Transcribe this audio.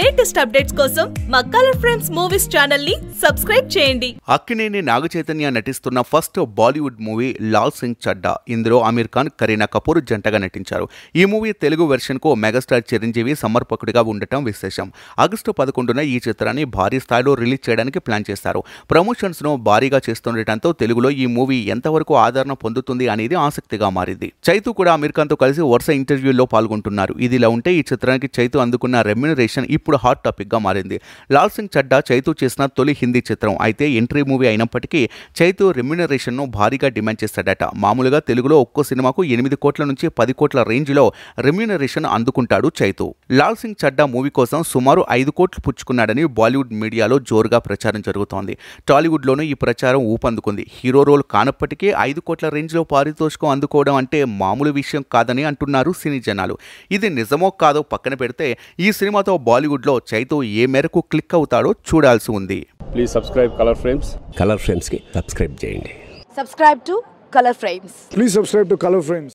latest updates కోసం మా Colour Frames movies channel ని సబ్స్క్రైబ్ చేయండి అక్కినేని నాగ చైతన్య నటిస్తున్న ఫస్ట్ బాలీవుడ్ మూవీ లాల్ సింగ్ చడ్డా ఇందులో అమీర్ ఖాన్ కరీనా కపూర్ జంటగా నటించారు ఈ మూవీ తెలుగు వెర్షన్ కు మెగాస్టార్ చిరంజీవి సమర్పకుడిగా ఉండటం విశేషం ఆగస్టు పదకొండున ఈ చిత్రాన్ని భారీ స్థాయిలో రిలీజ్ చేయడానికి ప్లాన్ చేస్తారు ప్రమోషన్స్ ను భారీగా చేస్తుండటంతో తెలుగులో ఈ మూవీ ఎంతవరకు ఆదరణ పొందుతుంది అనేది ఆసక్తిగా మారింది చైతు కూడా అమీర్ ఖాన్ తో కలిసి వరుస ఇంటర్వ్యూలో పాల్గొంటున్నారు ఇదిలా ఉంటే ఈ చిత్రానికి చైతు అందుకున్న రెమ్యునరేషన్ ఇప్పుడు హాట్ టాపిక్గా మారింది లాల్ సింగ్ చడ్డా చైతు చేసిన తొలి హిందీ చిత్రం అయితే ఎంట్రీ మూవీ అయినప్పటికీ చైతు రెమ్యునరేషన్ను భారీగా డిమాండ్ చేస్తాడట మామూలుగా తెలుగులో ఒక్కో సినిమాకు ఎనిమిది కోట్ల నుంచి పది కోట్ల రేంజ్లో రెమ్యునరేషన్ అందుకుంటాడు చైతు లాల్ సింగ్ చడ్డా మూవీ కోసం సుమారు ఐదు కోట్లు పుచ్చుకున్నాడని బాలీవుడ్ మీడియాలో జోరుగా ప్రచారం జరుగుతోంది టాలీవుడ్లోనూ ఈ ప్రచారం ఊపందుకుంది హీరో రోల్ కానప్పటికీ ఐదు కోట్ల రేంజ్లో పారితోషికం అందుకోవడం అంటే మామూలు విషయం కాదని అంటున్నారు సినీ జనాలు ఇది నిజమో కాదో పక్కన పెడితే ఈ సినిమాతో బాలీవుడ్ బాలీవుడ్లో చైతూ ఏ మేరకు క్లిక్ అవుతాడో చూడాల్సి ఉంది please subscribe Colour Frames Colour Frames కి సబ్స్క్రైబ్ చేయండి subscribe to Colour Frames please subscribe to Colour frames